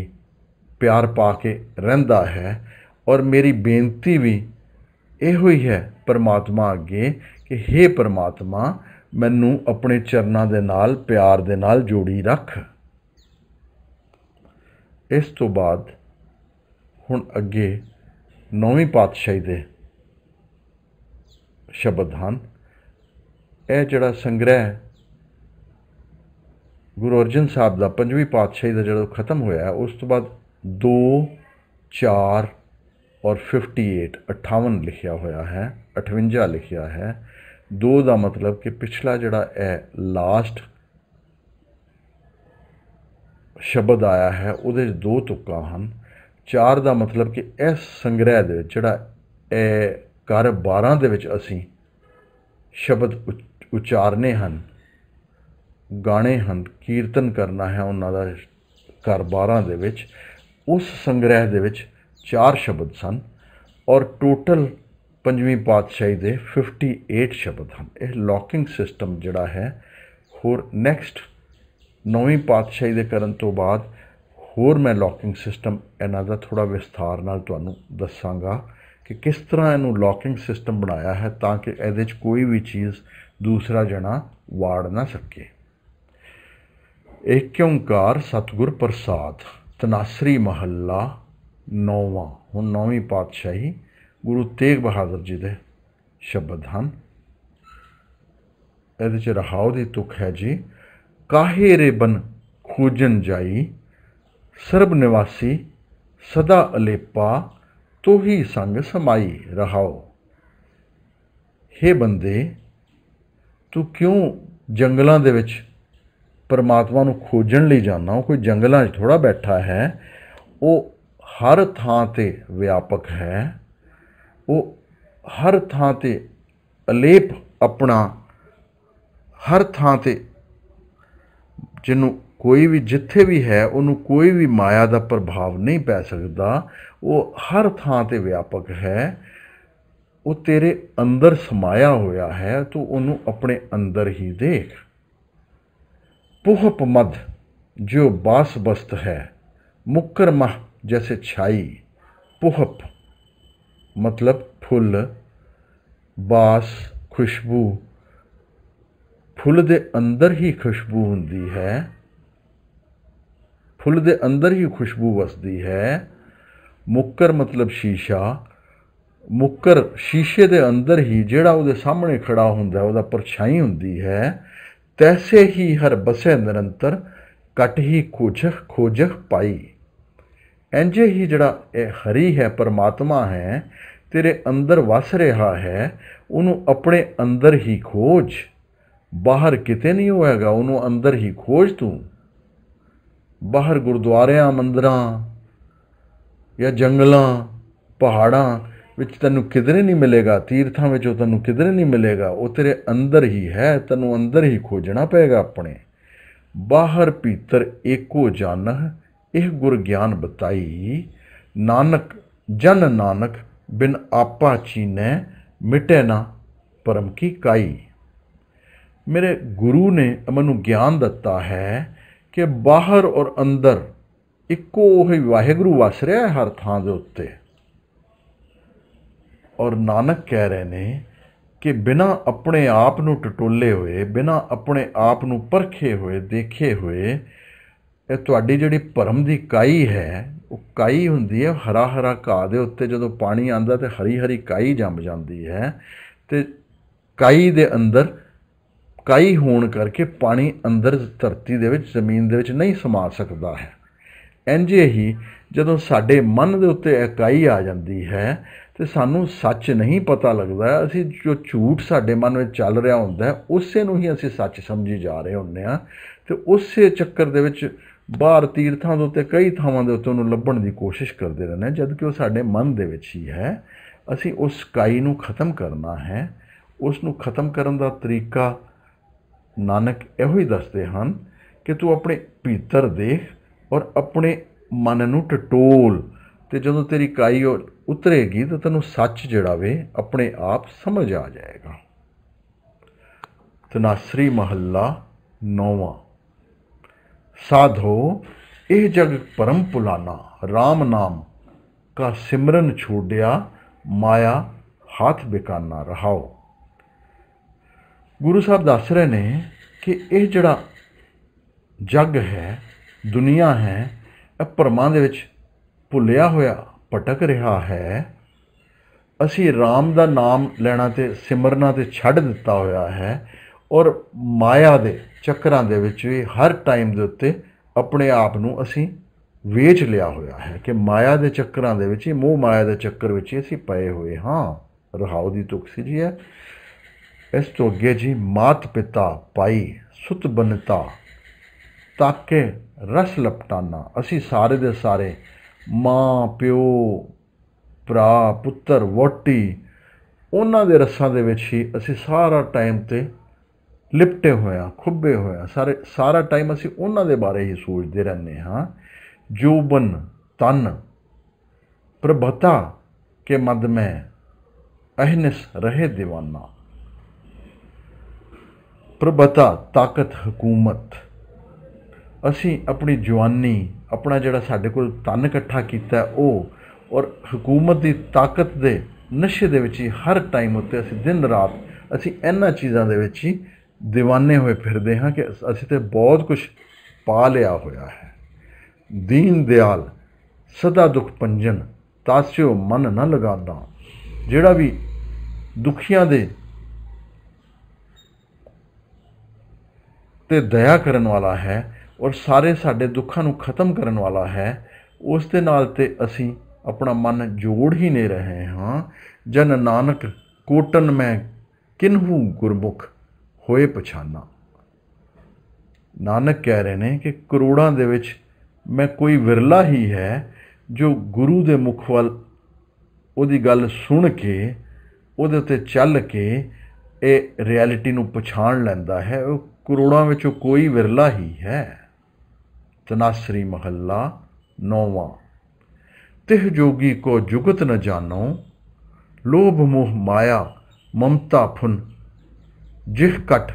ਪਿਆਰ ਪਾ ਕੇ ਰਹਿੰਦਾ ਹੈ ਔਰ ਮੇਰੀ ਬੇਨਤੀ ਵੀ ਇਹੋ ਹੀ ਹੈ ਪਰਮਾਤਮਾ ਅੱਗੇ ਕਿ हे ਪਰਮਾਤਮਾ ਮੈਨੂੰ ਆਪਣੇ ਚਰਨਾਂ ਦੇ ਨਾਲ ਪਿਆਰ ਦੇ ਨਾਲ ਜੋੜੀ ਰੱਖ ਇਸ ਤੋਂ ਬਾਅਦ ਹੁਣ ਅੱਗੇ ਨੌਵੀਂ ਪਾਤਸ਼ਾਹੀ ਦੇ ਸ਼ਬਦ ਹਨ ਇਹ ਜਿਹੜਾ ਸੰਗ੍ਰਹਿ ਗੁਰੂ ਅਰਜਨ ਸਾਹਿਬ ਦਾ ਪੰਜਵੀਂ ਪਾਤਸ਼ਾਹੀ ਦਾ ਜਦੋਂ ਖਤਮ ਹੋਇਆ ਉਸ ਤੋਂ ਬਾਅਦ 2 4 ਔਰ 58 58 ਲਿਖਿਆ ਹੋਇਆ ਹੈ 58 ਲਿਖਿਆ ਹੈ 2 ਦਾ ਮਤਲਬ ਕਿ ਪਿਛਲਾ ਜਿਹੜਾ ਇਹ ਲਾਸਟ ਸ਼ਬਦ ਆਇਆ ਹੈ ਉਹਦੇ ਦੋ ਤੁਕਾਂ ਹਨ 4 ਦਾ ਮਤਲਬ ਕਿ ਇਸ ਸੰਗ੍ਰਹਿ ਦੇ ਵਿੱਚ ਜਿਹੜਾ ਇਹ ਕਰ 12 ਦੇ ਵਿੱਚ ਅਸੀਂ ਸ਼ਬਦ ਉਚਾਰਨੇ ਹਨ ਗਾਣੇ ਹਨ ਕੀਰਤਨ ਕਰਨਾ ਹੈ ਉਹਨਾਂ ਦਾ ਘਰ 12 ਦੇ ਵਿੱਚ ਉਸ ਸੰਗ੍ਰਹਿ ਦੇ ਵਿੱਚ ਚਾਰ ਸ਼ਬਦ ਸਨ ਔਰ ਟੋਟਲ ਪੰਜਵੀਂ ਪਾਤਸ਼ਾਹੀ ਦੇ 58 ਸ਼ਬਦ ਹਨ ਇਹ ਲੋਕਿੰਗ ਸਿਸਟਮ ਜਿਹੜਾ ਹੈ ਹੋਰ ਨੈਕਸਟ ਨੌਵੀਂ ਪਾਤਸ਼ਾਹੀ ਦੇ ਕਰਨ ਤੋਂ ਬਾਅਦ ਹੋਰ ਮੈਂ ਲੋਕਿੰਗ ਸਿਸਟਮ ਇਹਨਾਂ ਦਾ ਥੋੜਾ ਵਿਸਥਾਰ ਨਾਲ ਤੁਹਾਨੂੰ ਦੱਸਾਂਗਾ ਕਿ ਕਿਸ ਤਰ੍ਹਾਂ ਇਹਨੂੰ ਲੋਕਿੰਗ ਸਿਸਟਮ ਬਣਾਇਆ ਹੈ ਤਾਂ ਕਿ ਇਹਦੇ ਵਿੱਚ ਕੋਈ ਵੀ ਚੀਜ਼ ਦੂਸਰਾ ਜਣਾ ਵਾੜ ਨਾ ਸਕੇ ਏਕ ਓੰਕਾਰ ਸਤਿਗੁਰ ਪ੍ਰਸਾਦ ਤਨਾਸਰੀ ਮਹੱਲਾ ਨੌਵਾਂ ਹੁਣ ਨੌਵੀਂ ਪਾਤਸ਼ਾਹੀ ਗੁਰੂ ਤੇਗ ਬਹਾਦਰ ਜੀ ਦੇ ਸ਼ਬਦ ਹਨ ਇਹਦੇ ਚ ਰਹਾਉ ਦੀ ਤੁਕ ਹੈ ਜੀ ਕਾਹੇ ਰੇ ਬਨ ਖੋਜਨ ਜਾਈ ਸਰਬ ਨਿਵਾਸੀ ਸਦਾ ਅਲੇਪਾ ਤੋਹੀ ਸੰਗ ਸਮਾਈ ਰਹਾਉ ਹੇ ਬੰਦੇ ਤੂੰ ਕਿਉਂ ਜੰਗਲਾਂ ਦੇ ਵਿੱਚ ਪਰਮਾਤਮਾ ਨੂੰ ਖੋਜਣ ਲਈ ਜਾਂਦਾ ਉਹ ਕੋਈ ਜੰਗਲਾਂ 'ਚ ਥੋੜਾ ਬੈਠਾ ਹੈ ਉਹ ਹਰ ਥਾਂ ਤੇ ਵਿਆਪਕ ਹੈ ਉਹ ਹਰ ਥਾਂ ਤੇ ਅਲੇਪ ਆਪਣਾ ਹਰ ਥਾਂ ਤੇ ਜਿਹਨੂੰ ਕੋਈ ਵੀ ਜਿੱਥੇ ਵੀ ਹੈ ਉਹਨੂੰ ਕੋਈ ਵੀ ਮਾਇਆ ਦਾ ਪ੍ਰਭਾਵ ਨਹੀਂ ਪੈ ਸਕਦਾ ਉਹ ਹਰ ਥਾਂ ਤੇ ਵਿਆਪਕ ਹੈ ਉਹ ਤੇਰੇ ਅੰਦਰ ਸਮਾਇਆ ਹੋਇਆ ਹੈ ਤੂੰ ਉਹਨੂੰ ਆਪਣੇ ਅੰਦਰ ਹੀ ਦੇਖ पुहप मध जो बांस बस्त है मुक्कर मह जैसे छाई पुहप मतलब फुल बास खुशबू ਫੁੱਲ ਦੇ ਅੰਦਰ ਹੀ ਖੁਸ਼ਬੂ ਹੁੰਦੀ ਹੈ ਫੁੱਲ ਦੇ ਅੰਦਰ ਹੀ ਖੁਸ਼ਬੂ ਵਸਦੀ ਹੈ ਮੁੱਕਰ ਮਤਲਬ ਸ਼ੀਸ਼ਾ ਮੁੱਕਰ ਸ਼ੀਸ਼ੇ ਦੇ ਅੰਦਰ ਹੀ ਜਿਹੜਾ ਉਹਦੇ ਸਾਹਮਣੇ ਖੜਾ ਹੁੰਦਾ ਉਹਦਾ ਪਰਛਾਈ ਹੁੰਦੀ ਹੈ ਤੈਸੇ ਹੀ ਹਰ ਬਸੇ ਨਿਰੰਤਰ ਕਟ ਹੀ ਖੋਜਖ ਖੋਜਖ ਪਾਈ ਇੰਜੇ ਹੀ ਜਿਹੜਾ ਇਹ ਹਰੀ ਹੈ ਪਰਮਾਤਮਾ ਹੈ ਤੇਰੇ ਅੰਦਰ ਵਸ ਰਿਹਾ ਹੈ ਉਹਨੂੰ ਆਪਣੇ ਅੰਦਰ ਹੀ ਖੋਜ ਬਾਹਰ ਕਿਤੇ ਨਹੀਂ ਹੋਏਗਾ ਉਹਨੂੰ ਅੰਦਰ ਹੀ ਖੋਜ ਤੂੰ ਬਾਹਰ ਗੁਰਦੁਆਰਿਆਂ ਮੰਦਰਾਂ ਜਾਂ ਜੰਗਲਾਂ ਪਹਾੜਾਂ ਵਿੱਚ ਤੈਨੂੰ ਕਿਧਰੇ ਨਹੀਂ ਮਿਲੇਗਾ ਤੀਰਥਾਂ ਵਿੱਚ ਉਹ ਤੈਨੂੰ ਕਿਧਰੇ ਨਹੀਂ ਮਿਲੇਗਾ ਉਹ ਤੇਰੇ ਅੰਦਰ ਹੀ ਹੈ ਤੈਨੂੰ ਅੰਦਰ ਹੀ ਖੋਜਣਾ ਪਏਗਾ ਆਪਣੇ ਬਾਹਰ ਭੀਤਰ ਏਕੋ ਜਨ ਇਹ ਗੁਰ ਗਿਆਨ ਬਤਾਈ ਨਾਨਕ ਜਨ ਨਾਨਕ ਬਿਨ ਆਪਾ ਚੀਨੇ ਮਿਟੇ ਨਾ ਪਰਮ ਕੀ ਕਾਈ ਮੇਰੇ ਗੁਰੂ ਨੇ ਮੈਨੂੰ ਗਿਆਨ ਦਿੱਤਾ ਹੈ ਕਿ ਬਾਹਰ ਔਰ ਅੰਦਰ ਇੱਕੋ ਹੀ ਵਾਹਿਗੁਰੂ ਵਸ ਰਿਹਾ ਹੈ ਹਰ ਥਾਂ ਦੇ ਉੱਤੇ ਔਰ ਨਾਨਕ ਕਹਿ ਰਹੇ ਨੇ ਕਿ ਬਿਨਾ ਆਪਣੇ ਆਪ ਨੂੰ ਟਟੋਲੇ ਹੋਏ ਬਿਨਾ ਆਪਣੇ ਆਪ ਨੂੰ ਪਰਖੇ ਹੋਏ ਦੇਖੇ ਹੋਏ ਇਹ ਤੁਹਾਡੀ ਜਿਹੜੀ ਭਰਮ ਦੀ ਕਾਈ ਹੈ ਉਹ ਕਾਈ ਹੁੰਦੀ ਹੈ ਹਰਾ ਹਰਾ ਘਾਹ ਦੇ ਉੱਤੇ ਜਦੋਂ ਪਾਣੀ ਆਂਦਾ ਤੇ ਹਰੀ ਹਰੀ ਕਾਈ ਜੰਮ ਜਾਂਦੀ ਹੈ ਤੇ ਕਾਈ ਦੇ ਅੰਦਰ ਕਾਈ ਹੋਣ ਕਰਕੇ ਪਾਣੀ ਅੰਦਰ ਧਰਤੀ ਦੇ ਵਿੱਚ ਜ਼ਮੀਨ ਦੇ ਵਿੱਚ ਨਹੀਂ ਸਮਾ ਸਕਦਾ ਹੈ ਇੰਜੇ ਹੀ ਜਦੋਂ ਸਾਡੇ ਮਨ ਦੇ ਉੱਤੇ ਇਕਾਈ ਆ ਜਾਂਦੀ ਹੈ ਤੇ ਸਾਨੂੰ ਸੱਚ ਨਹੀਂ ਪਤਾ ਲੱਗਦਾ ਅਸੀਂ ਜੋ ਝੂਠ ਸਾਡੇ ਮਨ ਵਿੱਚ ਚੱਲ ਰਿਹਾ ਹੁੰਦਾ ਹੈ ਉਸੇ ਨੂੰ ਹੀ ਅਸੀਂ ਸੱਚ ਸਮਝੀ ਜਾ ਰਹੇ ਹੁੰਨੇ ਆ ਤੇ ਉਸੇ ਚੱਕਰ ਦੇ ਵਿੱਚ ਬਾਹਰ ਤੀਰਥਾਂ ਦੇ ਉੱਤੇ ਕਈ ਥਾਵਾਂ ਦੇ ਉੱਤੇ ਉਹਨੂੰ ਲੱਭਣ ਦੀ ਕੋਸ਼ਿਸ਼ ਕਰਦੇ ਰਹਿੰਦੇ ਜਦ ਕਿ ਉਹ ਸਾਡੇ ਮਨ ਦੇ ਵਿੱਚ ਹੀ ਹੈ ਅਸੀਂ ਉਸ ਕਾਈ ਨੂੰ ਖਤਮ ਕਰਨਾ ਹੈ ਉਸ ਨੂੰ ਖਤਮ ਕਰਨ ਦਾ ਤਰੀਕਾ ਨਾਨਕ ਇਹੋ ਹੀ ਦੱਸਦੇ ਹਨ ਕਿ ਤੂੰ ਆਪਣੇ ਭੀਤਰ ਦੇਖ ਔਰ ਆਪਣੇ ਮਨ ਨੂੰ ਟਟੋਲ ਤੇ ਜਦੋਂ ਤੇਰੀ ਕਾਈ ਉਤਰੇਗੀ ਤਾਂ ਤੈਨੂੰ ਸੱਚ ਜਿਹੜਾ ਵੇ ਆਪਣੇ ਆਪ ਸਮਝ ਆ ਜਾਏਗਾ ਤਨਾਸਰੀ ਮਹੱਲਾ ਨੋਵਾ ਸਾਧੋ ਇਹ ਜਗ ਪਰਮ ਪੁਲਾਨਾ RAM ਨਾਮ ਕਾ ਸਿਮਰਨ ਛੋੜਿਆ ਮਾਇਆ ਹੱਥ ਬਿਕਾਨਾ ਰਹਾਓ ਗੁਰੂ ਸਾਹਿਬ ਦੱਸ ਰਹੇ ਨੇ ਕਿ ਇਹ ਜਿਹੜਾ ਜਗ ਹੈ ਦੁਨੀਆ ਹੈ ਇਹ ਪਰਮਾਂ ਦੇ ਵਿੱਚ ਭੁੱਲਿਆ ਹੋਇਆ ਭਟਕ ਰਿਹਾ ਹੈ ਅਸੀਂ RAM ਦਾ ਨਾਮ ਲੈਣਾ ਤੇ ਸਿਮਰਨਾ ਤੇ ਛੱਡ ਦਿੱਤਾ ਹੋਇਆ ਹੈ ਔਰ ਮਾਇਆ ਦੇ ਚੱਕਰਾਂ ਦੇ ਵਿੱਚ ਵੀ ਹਰ ਟਾਈਮ ਦੇ ਉੱਤੇ ਆਪਣੇ ਆਪ ਨੂੰ ਅਸੀਂ ਵੇਚ ਲਿਆ ਹੋਇਆ ਹੈ ਕਿ ਮਾਇਆ ਦੇ ਚੱਕਰਾਂ ਦੇ ਵਿੱਚ ਹੀ ਮੋਹ ਮਾਇਆ ਦੇ ਚੱਕਰ ਵਿੱਚ ਹੀ ਅਸੀਂ ਪਏ ਹੋਏ ਹਾਂ ਰਹਾਉ ਦੀ ਸੀ ਜੀ ਹੈ ਇਸ ਤੋਂ ਅੱਗੇ ਜੀ ਮਾਤ ਪਿਤਾ ਪਾਈ ਸੁਤ ਬਨਤਾ ਤਾਂ ਕਿ ਰਸ ਲਪਟਾਨਾ ਅਸੀਂ ਸਾਰੇ ਦੇ ਸਾਰੇ ਮਾਂ ਪਿਓ ਭਰਾ ਪੁੱਤਰ ਵੋਟੀ ਉਹਨਾਂ ਦੇ ਰਸਾਂ ਦੇ ਵਿੱਚ ਹੀ ਅਸੀਂ ਸਾਰਾ ਟਾਈਮ ਤੇ ਲਿਪਟੇ ਹੋਇਆ ਖੁੱਬੇ ਹੋਇਆ ਸਾਰੇ ਸਾਰਾ ਟਾਈਮ ਅਸੀਂ ਉਹਨਾਂ ਦੇ ਬਾਰੇ ਹੀ ਸੋਚਦੇ ਰਹਿੰਦੇ ਹਾਂ ਜੋਬਨ ਤਨ ਪ੍ਰਭਤਾ ਕੇ ਮਦ ਮੈਂ ਅਹਨਸ ਰਹੇ دیਵਾਨਾ ਪ੍ਰਭਤਾ ਤਾਕਤ ਹਕੂਮਤ ਅਸੀਂ ਆਪਣੀ ਜਵਾਨੀ ਆਪਣਾ ਜਿਹੜਾ ਸਾਡੇ ਕੋਲ ਤਨ ਇਕੱਠਾ ਕੀਤਾ ਉਹ ਔਰ ਹਕੂਮਤ ਦੀ ਤਾਕਤ ਦੇ ਨਸ਼ੇ ਦੇ ਵਿੱਚ ਹੀ ਹਰ ਟਾਈਮ ਉੱਤੇ ਅਸੀਂ ਦਿਨ ਰਾਤ ਅਸੀਂ ਇਹਨਾਂ ਚੀਜ਼ਾਂ ਦੇ ਵਿੱਚ ਹੀ دیਵਾਨੇ ਹੋਏ ਫਿਰਦੇ ਹਾਂ ਕਿ ਅਸੀਂ ਤੇ ਬਹੁਤ ਕੁਝ ਪਾ ਲਿਆ ਹੋਇਆ ਹੈ ਦੀਨ ਦਿਆਲ ਸਦਾ ਦੁਖ ਪੰਜਨ ਤਾਸਿਓ ਮਨ ਨਾ ਲਗਾਦਾ ਜਿਹੜਾ ਵੀ ਦੁਖੀਆਂ ਦੇ ਤੇ ਦਇਆ ਕਰਨ ਵਾਲਾ ਹੈ ਔਰ ਸਾਰੇ ਸਾਡੇ ਦੁੱਖਾਂ ਨੂੰ ਖਤਮ ਕਰਨ ਵਾਲਾ ਹੈ ਉਸ ਦੇ ਨਾਲ ਤੇ ਅਸੀਂ ਆਪਣਾ ਮਨ ਜੋੜ ਹੀ ਨਹੀਂ ਰਹੇ ਹਾਂ ਜਨ ਨਾਨਕ ਕੋਟਨ ਮੈਂ ਕਿਨਹੂ ਗੁਰਮੁਖ ਹੋਏ ਪਛਾਨਾ ਨਾਨਕ ਕਹਿ ਰਹੇ ਨੇ ਕਿ ਕਰੋੜਾਂ ਦੇ ਵਿੱਚ ਮੈਂ ਕੋਈ ਵਿਰਲਾ ਹੀ ਹੈ ਜੋ ਗੁਰੂ ਦੇ ਮੁਖ ਵੱਲ ਉਹਦੀ ਗੱਲ ਸੁਣ ਕੇ ਉਹਦੇ ਉੱਤੇ ਚੱਲ ਕੇ ਇਹ ਰਿਐਲਿਟੀ ਨੂੰ ਪਛਾਣ ਲੈਂਦਾ ਹੈ ਉਹ ਕਰੋੜਾਂ ਵਿੱਚੋਂ ਕੋਈ ਵਿਰਲਾ ਹੀ ਹੈ तनासरी महल्ला नौवा तिह जोगी को जुगत न जानो लोभ मोह माया ममता फुन जिह कट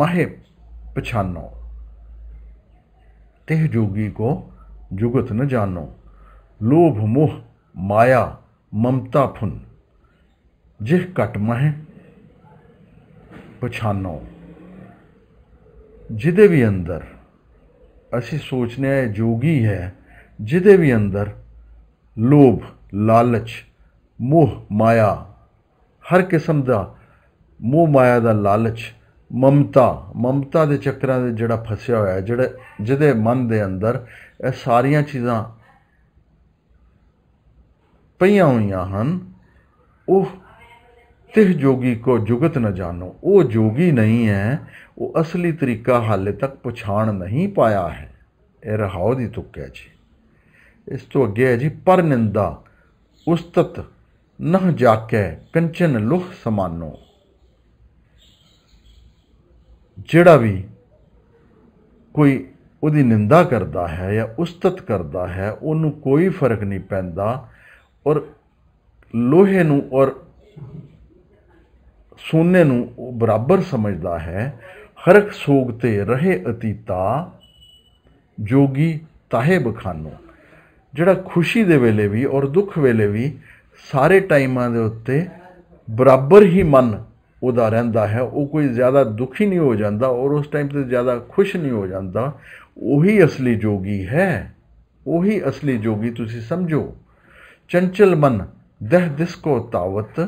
महे पछानो तिह जोगी को जुगत न जानो लोभ मोह माया ममता फुन जिह कट मह पछानो जिदे भी अंदर ਅਸੀਂ ਸੋਚਨੇ ਆ ਜੋਗੀ ਹੈ ਜਿਹਦੇ ਵੀ ਅੰਦਰ ਲੋਭ ਲਾਲਚ ਮੋਹ ਮਾਇਆ ਹਰ ਕਿਸਮ ਦਾ ਮੋਹ ਮਾਇਆ ਦਾ ਲਾਲਚ ਮਮਤਾ ਮਮਤਾ ਦੇ ਚੱਕਰਾਂ ਦੇ ਜਿਹੜਾ ਫਸਿਆ ਹੋਇਆ ਜਿਹੜਾ ਜਿਹਦੇ ਮਨ ਦੇ ਅੰਦਰ ਇਹ ਸਾਰੀਆਂ ਚੀਜ਼ਾਂ ਪਈਆਂ ਹੋਈਆਂ ਹਨ ਉਹ ਤਿਹ ਜੋਗੀ ਕੋ ਜੁਗਤ ਨ ਜਾਣੋ ਉਹ ਜੋਗੀ ਨਹੀਂ ਹੈ ਉਹ ਅਸਲੀ ਤਰੀਕਾ ਹਾਲੇ ਤੱਕ ਪਛਾਣ ਨਹੀਂ ਪਾਇਆ ਹੈ ਇਹ ਰਹਾਉ ਦੀ ਤੁਕ ਹੈ ਜੀ ਇਸ ਤੋਂ ਅੱਗੇ ਹੈ ਜੀ ਪਰ ਨਿੰਦਾ ਉਸਤਤ ਨਹ ਜਾਕੇ ਕੰਚਨ ਲੁਖ ਸਮਾਨੋ ਜਿਹੜਾ ਵੀ ਕੋਈ ਉਹਦੀ ਨਿੰਦਾ ਕਰਦਾ ਹੈ ਜਾਂ ਉਸਤਤ ਕਰਦਾ ਹੈ ਉਹਨੂੰ ਕੋਈ ਫਰਕ ਨਹੀਂ ਪੈਂਦਾ ਔਰ ਲੋਹੇ ਨੂੰ ਔਰ ਸੋਨੇ ਨੂੰ ਉਹ ਬਰਾਬਰ ਸਮਝਦਾ ਹੈ ਹਰਕ ਸੋਗ ਤੇ ਰਹੇ ਅਤੀਤਾ ਜੋਗੀ ਤਾਹੇ ਬਖਾਨੋ ਜਿਹੜਾ ਖੁਸ਼ੀ ਦੇ ਵੇਲੇ ਵੀ ਔਰ ਦੁੱਖ ਵੇਲੇ ਵੀ ਸਾਰੇ ਟਾਈਮਾਂ ਦੇ ਉੱਤੇ ਬਰਾਬਰ ਹੀ ਮਨ ਉਹਦਾ ਰਹਿੰਦਾ ਹੈ ਉਹ ਕੋਈ ਜ਼ਿਆਦਾ ਦੁਖੀ ਨਹੀਂ ਹੋ ਜਾਂਦਾ ਔਰ ਉਸ ਟਾਈਮ ਤੇ ਜ਼ਿਆਦਾ ਖੁਸ਼ ਨਹੀਂ ਹੋ ਜਾਂਦਾ ਉਹੀ ਅਸਲੀ ਜੋਗੀ ਹੈ ਉਹੀ ਅਸਲੀ ਜੋਗੀ ਤੁਸੀਂ ਸਮਝੋ ਚੰਚਲ ਮਨ ਦਹ ਦਿਸ ਕੋ ਤਾਵਤ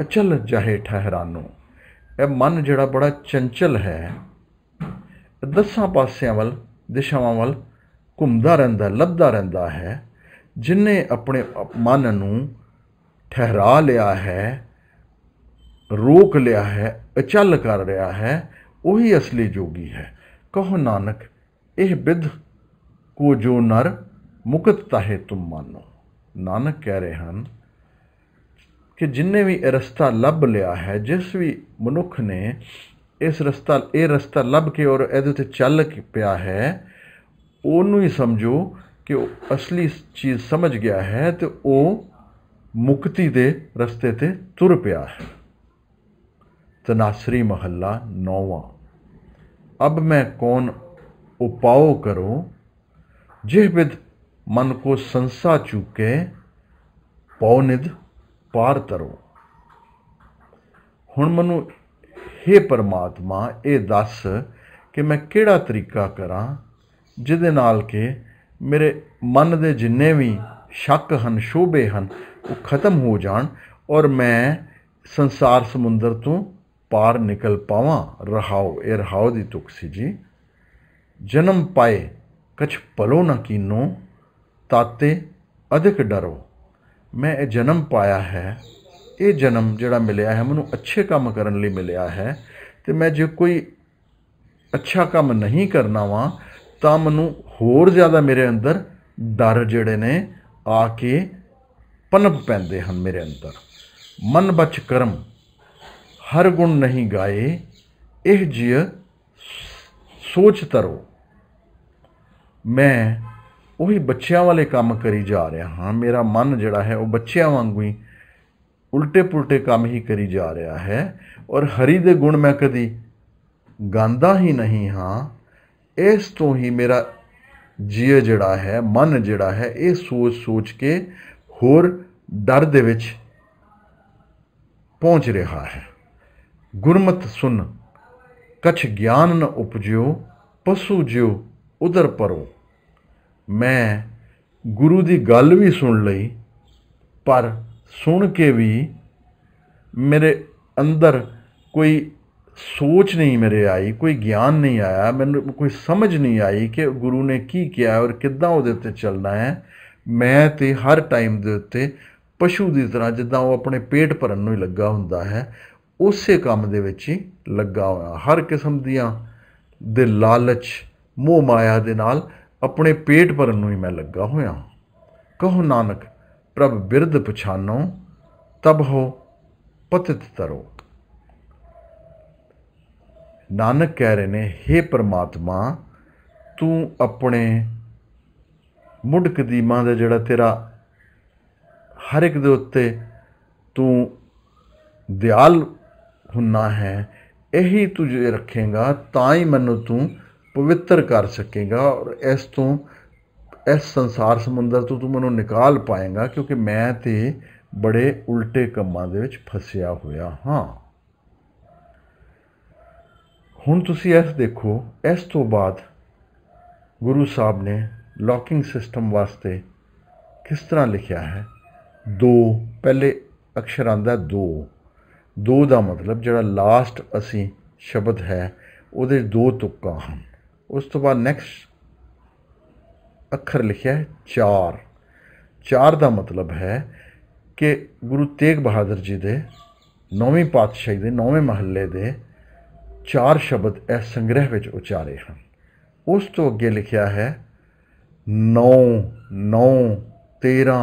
ਅਚਲ ਜਾਹੇ ਠਹਿਰਾਨੋ ਇਹ ਮਨ ਜਿਹੜਾ ਬੜਾ ਚੰਚਲ ਹੈ ਦਸਾਂ ਪਾਸਿਆਂ ਵੱਲ ਦਿਸ਼ਾਵਾਂ ਵੱਲ ਘੁੰਮਦਾ ਰਹਿੰਦਾ ਲੱਭਦਾ ਰਹਿੰਦਾ ਹੈ ਜਿਨੇ ਆਪਣੇ ਮਨ ਨੂੰ ਠਹਿਰਾ ਲਿਆ ਹੈ ਰੋਕ ਲਿਆ ਹੈ ਅਚਲ ਕਰ ਰਿਹਾ ਹੈ ਉਹੀ ਅਸਲੀ ਜੋਗੀ ਹੈ ਕਹੋ ਨਾਨਕ ਇਹ ਵਿਦ ਕੋ ਜੋ ਨਰ ਮੁਕਤ ਤਾਹੇ ਤੁਮ ਮਾਨੋ ਨਾਨਕ ਕਹਿ ਰਹੇ ਹਨ ਕਿ ਜਿਨਨੇ ਵੀ ਇਹ ਰਸਤਾ ਲੱਭ ਲਿਆ ਹੈ ਜਿਸ ਵੀ ਮਨੁੱਖ ਨੇ ਇਸ ਰਸਤਾ ਇਹ ਰਸਤਾ ਲੱਭ ਕੇ ਔਰ ਇਹਦੇ ਤੇ ਚੱਲ ਕੇ ਪਿਆ ਹੈ ਉਹਨੂੰ ਹੀ ਸਮਝੋ ਕਿ ਉਹ ਅਸਲੀ ਚੀਜ਼ ਸਮਝ ਗਿਆ ਹੈ ਤੇ ਉਹ ਮੁਕਤੀ ਦੇ ਰਸਤੇ ਤੇ ਤੁਰ ਪਿਆ ਹੈ ਤਨਾਸਰੀ ਮਹੱਲਾ ਨੌਵਾਂ ਅਬ ਮੈਂ ਕੌਣ ਉਪਾਉ ਕਰੂੰ ਜਿਹ ਬਿਦ ਮਨ ਕੋ ਸੰਸਾ ਚੁਕੇ ਪੌਨਿਦ ਪਾਰ ਕਰੋ ਹੁਣ ਮੈਨੂੰ हे ਪਰਮਾਤਮਾ ਇਹ ਦੱਸ ਕਿ ਮੈਂ ਕਿਹੜਾ ਤਰੀਕਾ ਕਰਾਂ ਜਿਹਦੇ ਨਾਲ ਕਿ ਮੇਰੇ ਮਨ ਦੇ ਜਿੰਨੇ ਵੀ ਸ਼ੱਕ ਹਨ ਸ਼ੋਭੇ ਹਨ ਉਹ ਖਤਮ ਹੋ ਜਾਣ ਔਰ ਮੈਂ ਸੰਸਾਰ ਸਮੁੰਦਰ ਤੋਂ ਪਾਰ ਨਿਕਲ ਪਾਵਾਂ ਰਹਾਉ ਇਹ ਰਹਾਉ ਦੀ ਤੁਕ ਸੀ ਜੀ ਜਨਮ ਪਾਏ ਕਛ ਪਲੋ ਨਾ ਕੀਨੋ ਤਾਤੇ ਅਧਿਕ ਡਰੋ ਮੈਂ ਇਹ ਜਨਮ ਪਾਇਆ ਹੈ ਇਹ ਜਨਮ ਜਿਹੜਾ ਮਿਲਿਆ ਹੈ ਮੈਨੂੰ ਅੱਛੇ ਕੰਮ ਕਰਨ ਲਈ ਮਿਲਿਆ ਹੈ ਤੇ ਮੈਂ ਜੇ ਕੋਈ ਅੱਛਾ ਕੰਮ ਨਹੀਂ ਕਰਨਾ ਵਾ ਤਾਂ ਮੈਨੂੰ ਹੋਰ ਜ਼ਿਆਦਾ ਮੇਰੇ ਅੰਦਰ ਡਰ ਜਿਹੜੇ ਨੇ ਆ ਕੇ ਪਨਪ ਪੈਂਦੇ ਹਨ ਮੇਰੇ ਅੰਦਰ ਮਨ ਬਚ ਕਰਮ ਹਰ ਗੁਣ ਨਹੀਂ ਗਾਏ ਇਹ ਜੀ ਸੋਚ ਤਰੋ ਮੈਂ ਉਹੀ ਬੱਚਿਆਂ ਵਾਲੇ ਕੰਮ ਕਰੀ ਜਾ ਰਿਹਾ ਹਾਂ ਮੇਰਾ ਮਨ ਜਿਹੜਾ ਹੈ ਉਹ ਬੱਚਿਆਂ ਵਾਂਗੂ ਹੀ ਉਲਟੇ ਪੁਲਟੇ ਕੰਮ ਹੀ ਕਰੀ ਜਾ ਰਿਹਾ ਹੈ ਔਰ ਹਰੀ ਦੇ ਗੁਣ ਮੈਂ ਕਦੀ ਗਾਂਦਾ ਹੀ ਨਹੀਂ ਹਾਂ ਇਸ ਤੋਂ ਹੀ ਮੇਰਾ ਜੀਅ ਜਿਹੜਾ ਹੈ ਮਨ ਜਿਹੜਾ ਹੈ ਇਹ ਸੋਚ ਸੋਚ ਕੇ ਹੋਰ ਡਰ ਦੇ ਵਿੱਚ ਪਹੁੰਚ ਰਿਹਾ ਹੈ ਗੁਰਮਤ ਸੁਨ ਕਛ ਗਿਆਨ ਨ ਉਪਜਿਓ ਪਸੂ ਜਿਓ ਉਧਰ ਪਰੋ ਮੈਂ ਗੁਰੂ ਦੀ ਗੱਲ ਵੀ ਸੁਣ ਲਈ ਪਰ ਸੁਣ ਕੇ ਵੀ ਮੇਰੇ ਅੰਦਰ ਕੋਈ ਸੋਚ ਨਹੀਂ ਮੇਰੇ ਆਈ ਕੋਈ ਗਿਆਨ ਨਹੀਂ ਆਇਆ ਮੈਨੂੰ ਕੋਈ ਸਮਝ ਨਹੀਂ ਆਈ ਕਿ ਗੁਰੂ ਨੇ ਕੀ ਕਿਹਾ ਔਰ ਕਿੱਦਾਂ ਉਹਦੇ ਉੱਤੇ ਚੱਲਣਾ ਹੈ ਮੈਂ ਤੇ ਹਰ ਟਾਈਮ ਦੇ ਉੱਤੇ ਪਸ਼ੂ ਦੀ ਤਰ੍ਹਾਂ ਜਿੱਦਾਂ ਉਹ ਆਪਣੇ ਪੇਟ ਭਰਨ ਨੂੰ ਹੀ ਲੱਗਾ ਹੁੰਦਾ ਹੈ ਉਸੇ ਕੰਮ ਦੇ ਵਿੱਚ ਹੀ ਲੱਗਾ ਹੋਇਆ ਹਰ ਕਿਸਮ ਦੀਆਂ ਦੇ ਲਾਲਚ ਮੋਹ ਮਾਇਆ ਦੇ ਨਾਲ ਆਪਣੇ ਪੇਟ ਭਰਨ ਨੂੰ ਹੀ ਮੈਂ ਲੱਗਾ ਹੋਇਆ ਕਹੋ ਨਾਨਕ ਪ੍ਰਭ ਬਿਰਧ ਪਛਾਨੋ ਤਬ ਹੋ ਪਤਿਤ ਤਰੋ ਨਾਨਕ ਕਹਿ ਰਹੇ ਨੇ हे ਪ੍ਰਮਾਤਮਾ ਤੂੰ ਆਪਣੇ ਮੁੱਢ ਮਾਂ ਦਾ ਜਿਹੜਾ ਤੇਰਾ ਹਰ ਇੱਕ ਦੇ ਉੱਤੇ ਤੂੰ ਦਿਆਲ ਹੁੰਨਾ ਹੈ ਇਹੀ ਤੁਝੇ ਰੱਖੇਗਾ ਤਾਂ ਹੀ ਮੈਨੂੰ ਤੂੰ ਪਵਿੱਤਰ ਕਰ ਸਕੇਗਾ ਔਰ ਇਸ ਤੋਂ ਇਸ ਸੰਸਾਰ ਸਮੁੰਦਰ ਤੋਂ ਤੂੰ ਮੈਨੂੰ ਨਿਕਾਲ ਪਾਏਗਾ ਕਿਉਂਕਿ ਮੈਂ ਤੇ ਬੜੇ ਉਲਟੇ ਕੰਮਾਂ ਦੇ ਵਿੱਚ ਫਸਿਆ ਹੋਇਆ ਹਾਂ ਹੁਣ ਤੁਸੀਂ ਇਸ ਦੇਖੋ ਇਸ ਤੋਂ ਬਾਅਦ ਗੁਰੂ ਸਾਹਿਬ ਨੇ ਲੋਕਿੰਗ ਸਿਸਟਮ ਵਾਸਤੇ ਕਿਸ ਤਰ੍ਹਾਂ ਲਿਖਿਆ ਹੈ ਦੋ ਪਹਿਲੇ ਅਕਸ਼ਰ ਆਂਦਾ ਦੋ ਦੋ ਦਾ ਮਤਲਬ ਜਿਹੜਾ ਲਾਸਟ ਅਸੀਂ ਸ਼ਬਦ ਹੈ ਉਹਦੇ ਦੋ ਤੁਕਾਂ ਹਨ ਉਸ ਤੋਂ ਬਾਅਦ ਨੈਕਸਟ ਅੱਖਰ ਲਿਖਿਆ ਹੈ ਚਾਰ ਚਾਰ ਦਾ ਮਤਲਬ ਹੈ ਕਿ ਗੁਰੂ ਤੇਗ ਬਹਾਦਰ ਜੀ ਦੇ ਨੌਵੇਂ ਪਾਤਸ਼ਾਹੀ ਦੇ ਨੌਵੇਂ ਮਹੱਲੇ ਦੇ ਚਾਰ ਸ਼ਬਦ ਇਸ ਸੰਗ੍ਰਹਿ ਵਿੱਚ ਉਚਾਰੇ ਹਨ ਉਸ ਤੋਂ ਅੱਗੇ ਲਿਖਿਆ ਹੈ 9 9 13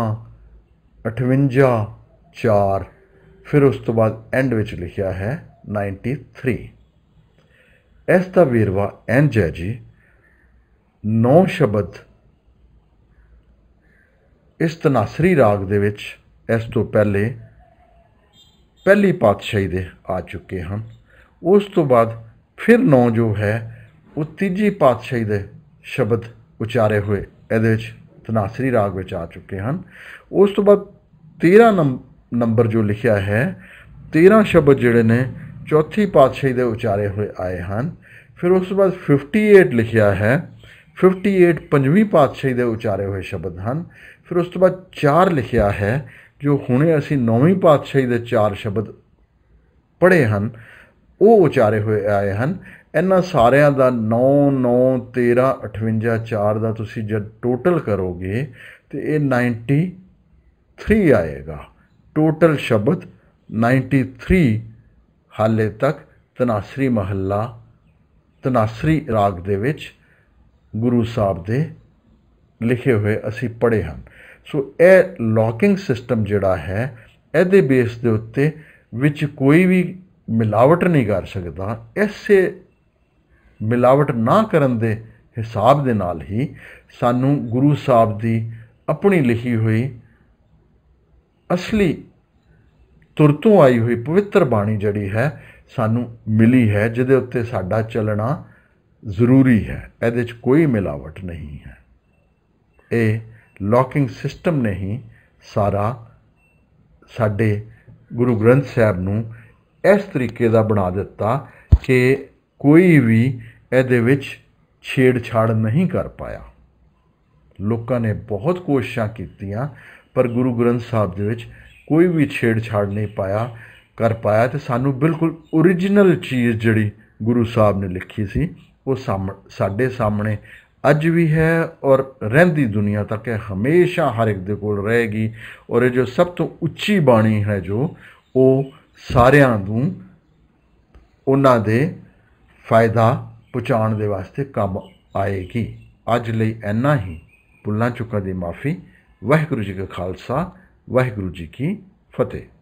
58 4 ਫਿਰ ਉਸ ਤੋਂ ਬਾਅਦ ਐਂਡ ਵਿੱਚ ਲਿਖਿਆ ਹੈ 93 ਇਸ ਦਾ ਵੇਰਵਾ ਇੰਜ ਹੈ ਜੀ ਨੌ ਸ਼ਬਦ ਇਸ ਤਨਾਸਰੀ ਰਾਗ ਦੇ ਵਿੱਚ ਇਸ ਤੋਂ ਪਹਿਲੇ ਪਹਿਲੀ ਪਾਤਸ਼ਾਹੀ ਦੇ ਆ ਚੁੱਕੇ ਹਨ ਉਸ ਤੋਂ ਬਾਅਦ ਫਿਰ ਨੌ ਜੋ ਹੈ ਉਹ ਤੀਜੀ ਪਾਤਸ਼ਾਹੀ ਦੇ ਸ਼ਬਦ ਉਚਾਰੇ ਹੋਏ ਇਹਦੇ ਵਿੱਚ ਤਨਾਸਰੀ ਰਾਗ ਵਿੱਚ ਆ ਚੁੱਕੇ ਹਨ ਉਸ ਤੋਂ ਬਾਅਦ 13 ਨੰਬਰ ਜੋ ਲਿਖਿਆ ਹੈ 13 ਸ਼ਬਦ ਜਿਹੜੇ ਨੇ ਚੌਥੀ ਪਾਤਸ਼ਾਹੀ ਦੇ ਉਚਾਰੇ ਹੋਏ ਆਏ ਹਨ ਫਿਰ ਉਸ ਤੋਂ ਬਾਅਦ 58 ਲਿਖਿਆ ਹੈ 58 ਪੰਜਵੀਂ ਪਾਤਸ਼ਾਹੀ ਦੇ ਉਚਾਰੇ ਹੋਏ ਸ਼ਬਦ ਹਨ ਫਿਰ ਉਸ ਤੋਂ ਬਾਅਦ 4 ਲਿਖਿਆ ਹੈ ਜੋ ਹੁਣੇ ਅਸੀਂ ਨੌਵੀਂ ਪਾਤਸ਼ਾਹੀ ਦੇ 4 ਸ਼ਬਦ ਪੜ੍ਹੇ ਹਨ ਉਹ ਉਚਾਰੇ ਹੋਏ ਆਏ ਹਨ ਇਹਨਾਂ ਸਾਰਿਆਂ ਦਾ 9 9 13 58 4 ਦਾ ਤੁਸੀਂ ਜਦ ਟੋਟਲ ਕਰੋਗੇ ਤੇ ਇਹ 93 ਆਏਗਾ ਟੋਟਲ ਸ਼ਬਦ 93 ਹਾਲੇ ਤੱਕ ਤਨਾਸਰੀ ਮਹੱਲਾ ਤਨਾਸਰੀ ਰਾਗ ਦੇ ਵਿੱਚ ਗੁਰੂ ਸਾਹਿਬ ਦੇ ਲਿਖੇ ਹੋਏ ਅਸੀਂ ਪੜ੍ਹੇ ਹਨ ਸੋ ਇਹ ਲੋਕਿੰਗ ਸਿਸਟਮ ਜਿਹੜਾ ਹੈ ਇਹਦੇ ਬੇਸ ਦੇ ਉੱਤੇ ਵਿੱਚ ਕੋਈ ਵੀ ਮਿਲਾਵਟ ਨਹੀਂ ਕਰ ਸਕਦਾ ਐਸੇ ਮਿਲਾਵਟ ਨਾ ਕਰਨ ਦੇ ਹਿਸਾਬ ਦੇ ਨਾਲ ਹੀ ਸਾਨੂੰ ਗੁਰੂ ਸਾਹਿਬ ਦੀ ਆਪਣੀ ਲਿਖੀ ਹੋਈ ਅਸਲੀ ਤੁਰ ਤੋਂ ਆਈ ਹੋਈ ਪਵਿੱਤਰ ਬਾਣੀ ਜਿਹੜੀ ਹੈ ਸਾਨੂੰ ਮਿਲੀ ਹੈ ਜਿਹਦੇ ਉੱਤੇ ਸਾਡਾ ਚੱਲਣਾ ਜ਼ਰੂਰੀ ਹੈ ਇਹਦੇ 'ਚ ਕੋਈ ਮਿਲਾਵਟ ਨਹੀਂ ਹੈ ਇਹ ਲੋਕਿੰਗ ਸਿਸਟਮ ਨਹੀਂ ਸਾਰਾ ਸਾਡੇ ਗੁਰੂ ਗ੍ਰੰਥ ਸਾਹਿਬ ਨੂੰ ਇਸ ਤਰੀਕੇ ਦਾ ਬਣਾ ਦਿੱਤਾ ਕਿ ਕੋਈ ਵੀ ਇਹਦੇ ਵਿੱਚ ਛੇੜਛਾੜ ਨਹੀਂ ਕਰ ਪਾਇਆ ਲੋਕਾਂ ਨੇ ਬਹੁਤ ਕੋਸ਼ਿਸ਼ਾਂ ਕੀਤੀਆਂ ਪਰ ਗੁਰੂ ਗ੍ਰੰਥ ਸਾਹਿਬ ਦੇ ਵਿੱਚ ਕੋਈ ਵੀ ਛੇੜਛਾੜ ਨਹੀਂ ਪਾਇਆ ਕਰ ਪਾਇਆ ਤੇ ਸਾਨੂੰ ਬਿਲਕੁਲ origignal ਚੀਜ਼ ਜਿਹੜੀ ਗੁਰੂ ਸਾਹਿਬ ਨੇ ਲਿਖੀ ਸੀ ਉਹ ਸਾਡੇ ਸਾਹਮਣੇ ਅੱਜ ਵੀ ਹੈ ਔਰ ਰਹਿੰਦੀ ਦੁਨੀਆ ਤੱਕ ਹੈ ਹਮੇਸ਼ਾ ਹਰ ਇੱਕ ਦੇ ਕੋਲ ਰਹੇਗੀ ਔਰ ਇਹ ਜੋ ਸਭ ਤੋਂ ਉੱਚੀ ਬਾਣੀ ਹੈ ਜੋ ਉਹ ਸਾਰਿਆਂ ਨੂੰ ਉਹਨਾਂ ਦੇ ਫਾਇਦਾ ਪਹੁੰਚਾਉਣ ਦੇ ਵਾਸਤੇ ਕੰਮ ਆਏਗੀ ਅੱਜ ਲਈ ਇੰਨਾ ਹੀ ਭੁੱਲਾਂ ਚੁੱਕਾ ਦੀ ਮਾਫੀ ਵਾਹਿਗੁਰੂ ਜੀ ਕਾ ਖਾਲਸਾ ਵਾਹਿਗੁਰੂ ਜੀ ਕੀ ਫਤਿਹ